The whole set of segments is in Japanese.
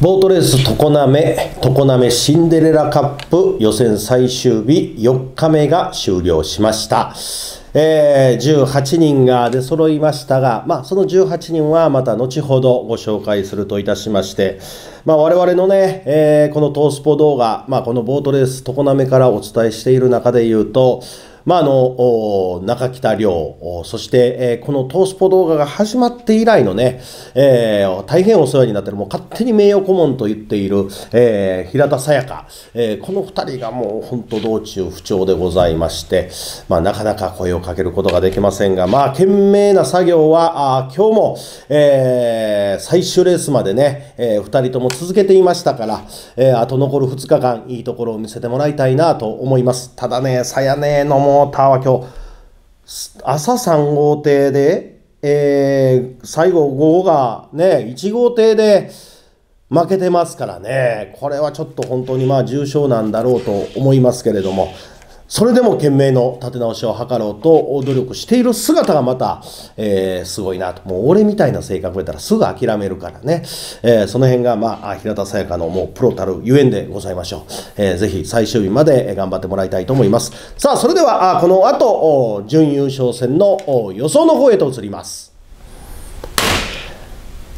ボートレース常滑、常滑シンデレラカップ予選最終日4日目が終了しました。えー、18人が出揃いましたが、まあ、その18人はまた後ほどご紹介するといたしまして、まあ、我々のね、えー、このトースポ動画、まあ、このボートレース常滑からお伝えしている中で言うと、まあ、あの、中北亮、そして、えー、このトースポ動画が始まって以来のね、えー、大変お世話になってる、もう勝手に名誉顧問と言っている、えー、平田さやか、えこの2人がもう本当道中不調でございまして、まあ、なかなか声をかけることができませんが、まあ、懸命な作業は、あ今日も、え最終レースまでね、え2人とも続けていましたから、えあと残る2日間、いいところを見せてもらいたいなと思います。ただね、さやねののは今日、朝3号艇で、えー、最後午後がね、1号艇で負けてますからね、これはちょっと本当にまあ重症なんだろうと思いますけれども、それでも懸命の立て直しを図ろうと努力している姿がまた、えー、すごいなと。もう俺みたいな性格だったらすぐ諦めるからね。えー、その辺が、まあ、平田沙也加のもうプロたるゆえんでございましょう。えー、ぜひ最終日まで頑張ってもらいたいと思います。さあ、それでは、この後、準優勝戦の予想の方へと移ります。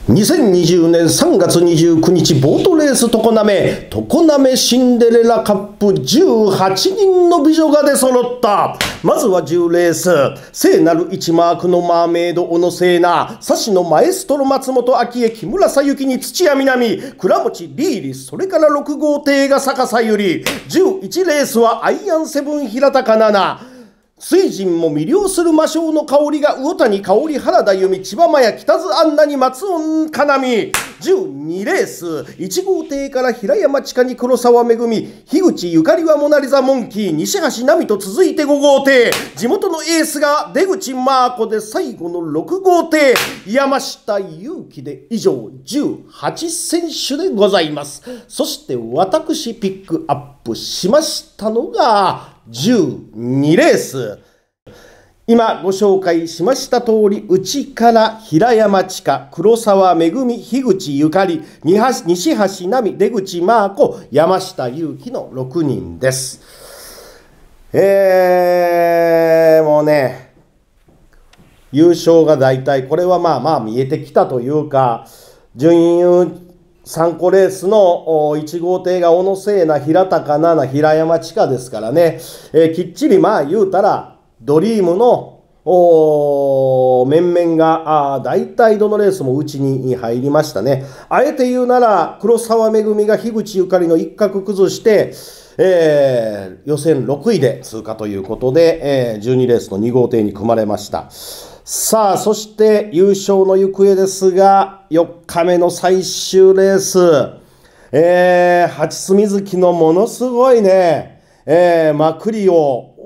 2020年3月29日ボートレース常滑常滑シンデレラカップ18人の美女が出揃ったまずは10レース聖なる1マークのマーメイド小野聖奈サシのマエストロ松本明恵木村さゆきに土屋みなみ倉持リーリそれから6号艇が逆さゆり11レースはアイアンセブン平高奈々水神も魅了する魔性の香りが魚谷香里原田由美千葉真也北津杏奈に松尾かなみ12レース1号艇から平山地下に黒沢恵樋口ゆかりはモナリザモンキー西橋奈美と続いて5号艇地元のエースが出口マーで最後の6号艇山下勇輝で以上18選手でございますそして私ピックアップしましたのが12レース。今ご紹介しました通り、内から平山地下、黒沢恵、樋口ゆかり、西橋奈美、出口真子、山下祐希の6人です。えー、もうね、優勝が大体、これはまあまあ見えてきたというか、準優三個レースの1号艇が小野聖な平高奈々、平山千佳ですからね、えー、きっちりまあ言うたら、ドリームのお面々が、あ大体どのレースもうちに入りましたね。あえて言うなら、黒沢恵が樋口ゆかりの一角崩して、えー、予選6位で通過ということで、えー、12レースの2号艇に組まれました。さあ、そして優勝の行方ですが、4日目の最終レース、えー、八隅月のものすごいね、えー、まくりを、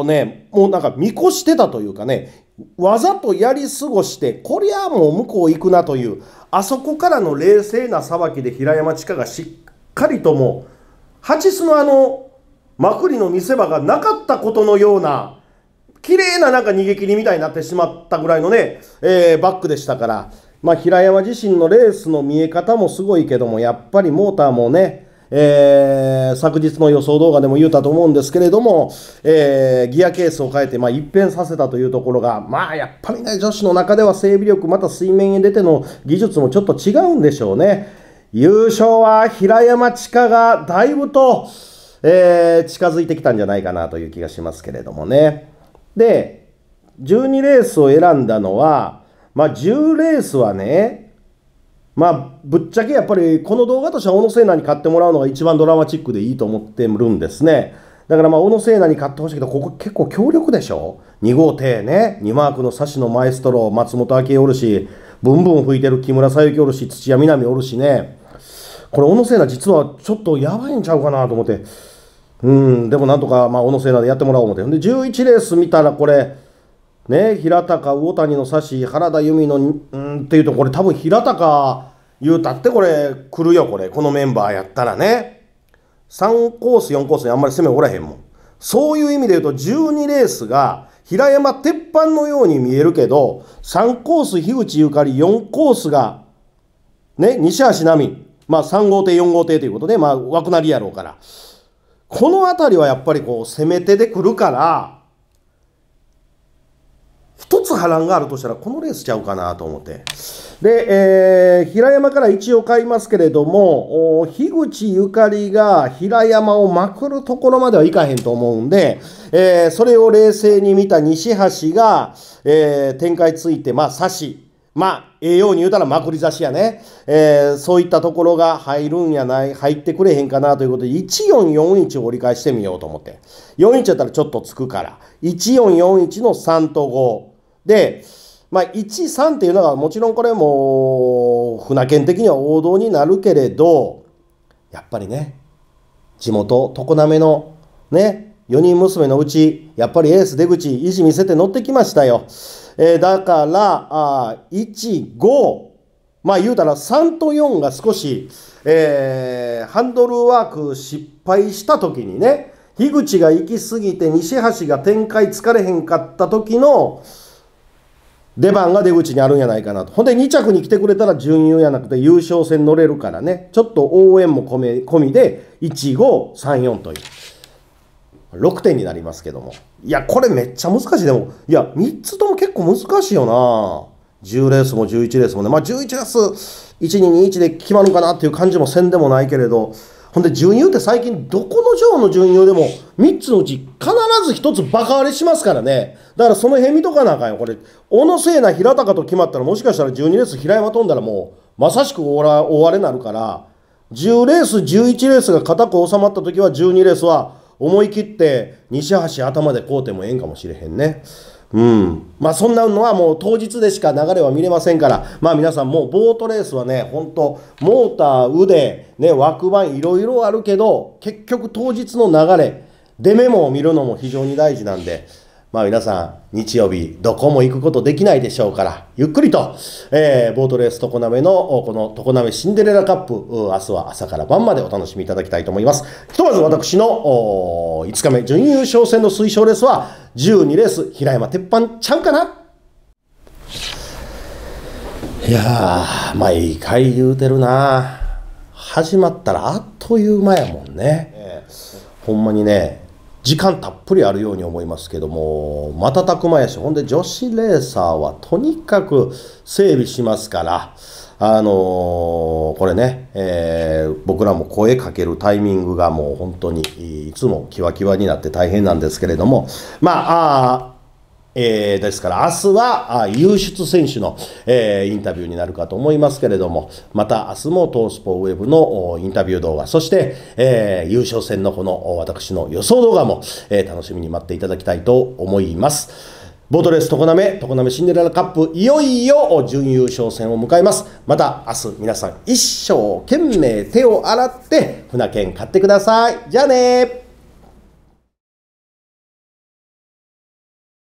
おね、もうなんか見越してたというかね、わざとやり過ごして、こりゃもう向こう行くなという、あそこからの冷静な裁きで平山千佳がしっかりとも、八チのあの、まくりの見せ場がなかったことのような、綺麗ななんか逃げ切りみたいになってしまったぐらいのね、えー、バックでしたから、まあ、平山自身のレースの見え方もすごいけども、やっぱりモーターもね、えー、昨日の予想動画でも言うたと思うんですけれども、えー、ギアケースを変えて、まあ、一変させたというところが、まあ、やっぱりね、女子の中では整備力、また水面へ出ての技術もちょっと違うんでしょうね。優勝は平山千佳がだいぶと、えー、近づいてきたんじゃないかなという気がしますけれどもね。で、12レースを選んだのは、まあ、10レースはね、まあ、ぶっちゃけやっぱりこの動画としては小野聖奈に買ってもらうのが一番ドラマチックでいいと思ってるんですね。だからまあ、小野聖奈に買ってほしいけど、ここ結構強力でしょ ?2 号艇ね、2マークのサシのマエストロ、松本明おるし、ブンブン吹いてる木村さゆきおるし、土屋みなみおるしね、これ小野聖奈実はちょっとやばいんちゃうかなと思って、うんでもなんとか、まあ、小野聖奈でやってもらおう思ってで11レース見たらこれね平高魚谷の差し原田由美のうんっていうとこれ多分平高言うたってこれ来るよこれこのメンバーやったらね3コース4コースにあんまり攻めおらへんもんそういう意味で言うと12レースが平山鉄板のように見えるけど3コース樋口ゆかり4コースがね西橋奈美まあ3号艇4号艇ということでまあ枠なりやろうから。この辺りはやっぱりこう攻め手で来るから一つ波乱があるとしたらこのレースちゃうかなと思ってで、えー、平山から一応買いますけれども樋口ゆかりが平山をまくるところまではいかへんと思うんで、えー、それを冷静に見た西橋が、えー、展開ついてまあ差しまあ、栄養に言うたらまくり差しやね。えー、そういったところが入るんやない、入ってくれへんかなということで、1441を折り返してみようと思って。41やったらちょっとつくから。1441の3と5。で、まあ、1、3っていうのがもちろんこれも、船券的には王道になるけれど、やっぱりね、地元、常滑の、ね、4人娘のうち、やっぱりエース出口、意地見せて乗ってきましたよ。えー、だから、あ1、5、まあ言うたら3と4が少し、えー、ハンドルワーク失敗した時にね、樋口が行き過ぎて西橋が展開つかれへんかった時の出番が出口にあるんやないかなと。ほんで2着に来てくれたら準優やなくて優勝戦乗れるからね、ちょっと応援も込み込みで1、5、3、4という。6点になりますけども。いや、これめっちゃ難しい。でも、いや、3つとも結構難しいよな。10レースも11レースもね。まあ、11レース、1221で決まるかなっていう感じもせんでもないけれど、ほんで、順優って最近、どこの上の順優でも、3つのうち必ず1つバカ割れしますからね。だからその辺見とかなあかんよ。これ、小野聖奈、平高と決まったら、もしかしたら12レース平山飛んだらもう、まさしく終われになるから、10レース、11レースが固く収まった時は、12レースは、思い切って西橋頭で買うてもええんかもしれへんね。うん。まあそんなのはもう当日でしか流れは見れませんから、まあ皆さんもうボートレースはね、ほんと、モーター、腕、ね、枠番いろいろあるけど、結局当日の流れ、出目も見るのも非常に大事なんで、まあ皆さん、日曜日、どこも行くことできないでしょうから、ゆっくりと、えー、ボートレース常滑の、この常滑シンデレラカップ、明日は朝から晩までお楽しみいただきたいと思います。ひとまず私のお5日目、準優勝戦の推奨レースは、12レース、平山鉄板ちゃんかないやー、毎回言うてるな始まったらあっという間やもんね。ほんまにね、時間たっぷりあるように思いますけども瞬く間やしほんで女子レーサーはとにかく整備しますからあのー、これね、えー、僕らも声かけるタイミングがもう本当にいつもキワキワになって大変なんですけれどもまああえー、ですから、明日はあ、優出選手の、えー、インタビューになるかと思いますけれども、また明日もトースポウェブのインタビュー動画、そして、えー、優勝戦のこの私の予想動画も、え楽しみに待っていただきたいと思います。ボートレース常滑、常滑シンデレラカップ、いよいよ準優勝戦を迎えます。また明日皆さん一生懸命手を洗って船券買ってください。じゃあね